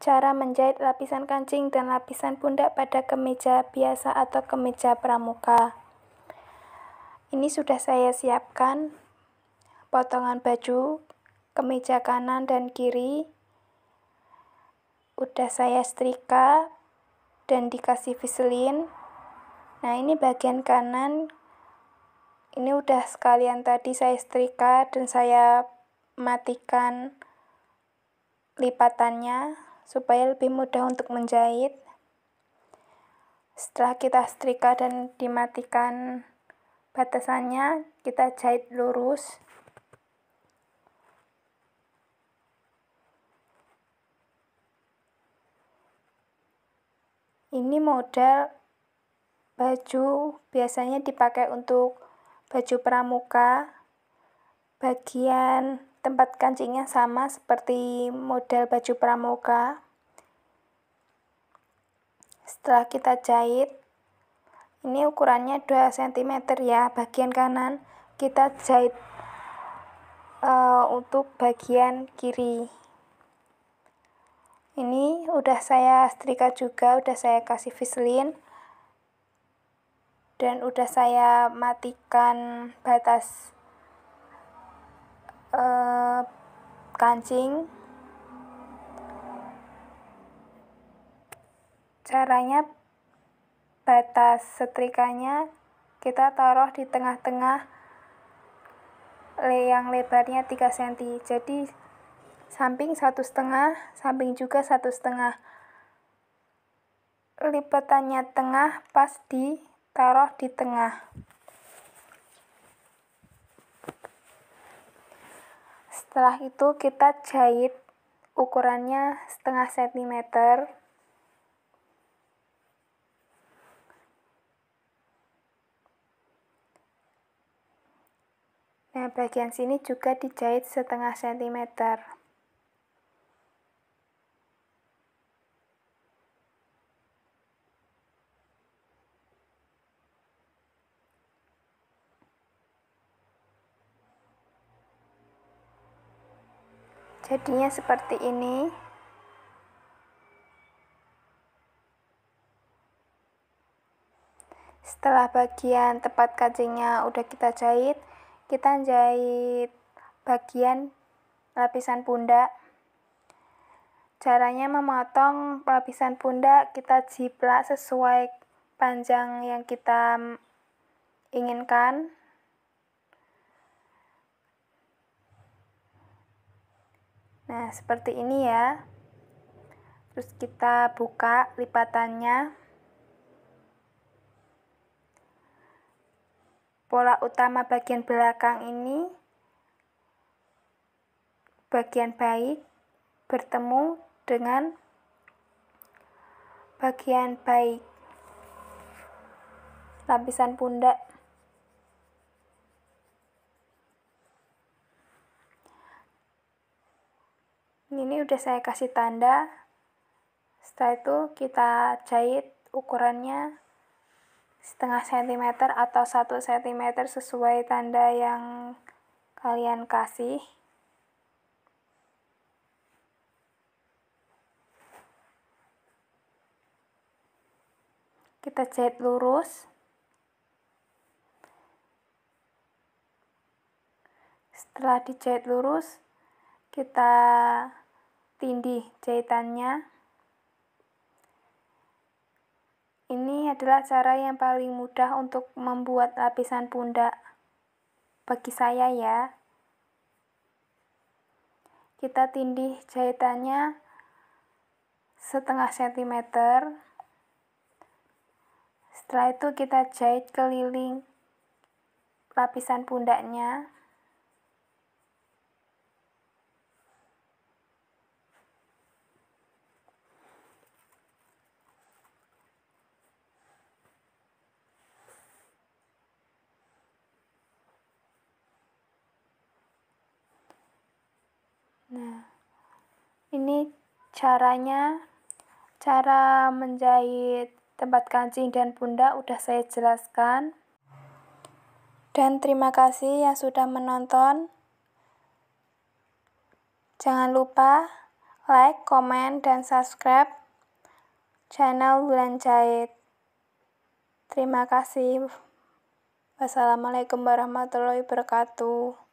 Cara menjahit lapisan kancing dan lapisan pundak pada kemeja biasa atau kemeja pramuka. Ini sudah saya siapkan potongan baju, kemeja kanan dan kiri. Udah saya setrika dan dikasih viselin. Nah, ini bagian kanan. Ini udah sekalian tadi saya setrika dan saya matikan lipatannya supaya lebih mudah untuk menjahit setelah kita setrika dan dimatikan batasannya kita jahit lurus ini model baju biasanya dipakai untuk baju pramuka bagian tempat kancingnya sama seperti model baju pramuka setelah kita jahit ini ukurannya 2 cm ya bagian kanan kita jahit uh, untuk bagian kiri ini udah saya setrika juga udah saya kasih viselin dan udah saya matikan batas uh, kancing caranya batas setrikanya kita taruh di tengah-tengah yang lebarnya 3 cm jadi samping satu setengah samping juga satu setengah lipatannya tengah pas di taruh di tengah setelah itu kita jahit ukurannya setengah sentimeter Nah, bagian sini juga dijahit setengah cm. Jadinya seperti ini. Setelah bagian tepat kancingnya udah kita jahit, kita jahit bagian lapisan pundak caranya memotong lapisan pundak kita jiplak sesuai panjang yang kita inginkan nah seperti ini ya terus kita buka lipatannya pola utama bagian belakang ini bagian baik bertemu dengan bagian baik lapisan pundak ini udah saya kasih tanda setelah itu kita jahit ukurannya setengah cm atau 1 cm sesuai tanda yang kalian kasih kita jahit lurus setelah dijahit lurus kita tindih jahitannya Ini adalah cara yang paling mudah untuk membuat lapisan pundak bagi saya ya. Kita tindih jahitannya setengah sentimeter. Setelah itu kita jahit keliling lapisan pundaknya. Nah, ini caranya cara menjahit tempat kancing dan pundak udah saya jelaskan. Dan terima kasih yang sudah menonton. Jangan lupa like, comment, dan subscribe channel Bulan Jahit. Terima kasih. Wassalamualaikum warahmatullahi wabarakatuh.